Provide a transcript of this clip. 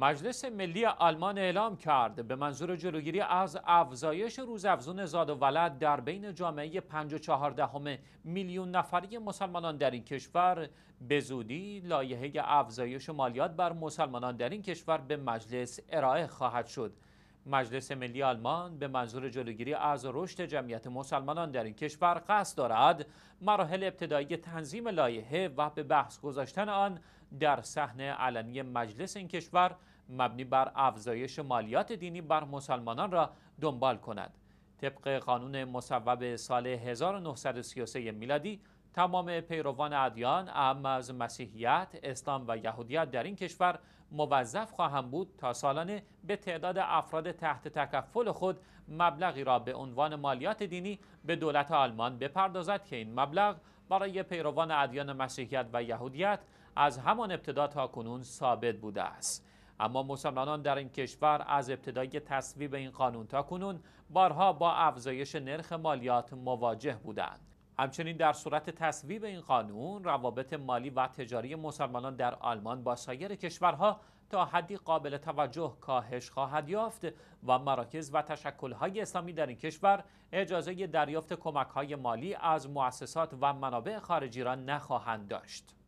مجلس ملی آلمان اعلام کرد به منظور جلوگیری از افزایش روزافزون زاد و ولد در بین جامعه 54 میلیون نفری مسلمانان در این کشور به زودی لایحه افزایش مالیات بر مسلمانان در این کشور به مجلس ارائه خواهد شد مجلس ملی آلمان به منظور جلوگیری از رشد جمعیت مسلمانان در این کشور قصد دارد مراحل ابتدایی تنظیم لایحه و به بحث گذاشتن آن در صحنه علنی مجلس این کشور مبنی بر افزایش مالیات دینی بر مسلمانان را دنبال کند طبق قانون مصوب سال 1933 میلادی تمام پیروان ادیان اهم از مسیحیت، اسلام و یهودیت در این کشور موظف خواهم بود تا سالانه به تعداد افراد تحت تکفل خود مبلغی را به عنوان مالیات دینی به دولت آلمان بپردازد که این مبلغ برای پیروان ادیان مسیحیت و یهودیت از همان ابتدا تا کنون ثابت بوده است. اما مسلمانان در این کشور از ابتدای تصویب این قانون تا کنون بارها با افزایش نرخ مالیات مواجه بودند. همچنین در صورت تصویب این قانون روابط مالی و تجاری مسلمانان در آلمان با سایر کشورها تا حدی قابل توجه کاهش خواهد یافت و مراکز و تشکلهای اسلامی در این کشور اجازه دریافت کمکهای مالی از مؤسسات و منابع خارجی را نخواهند داشت.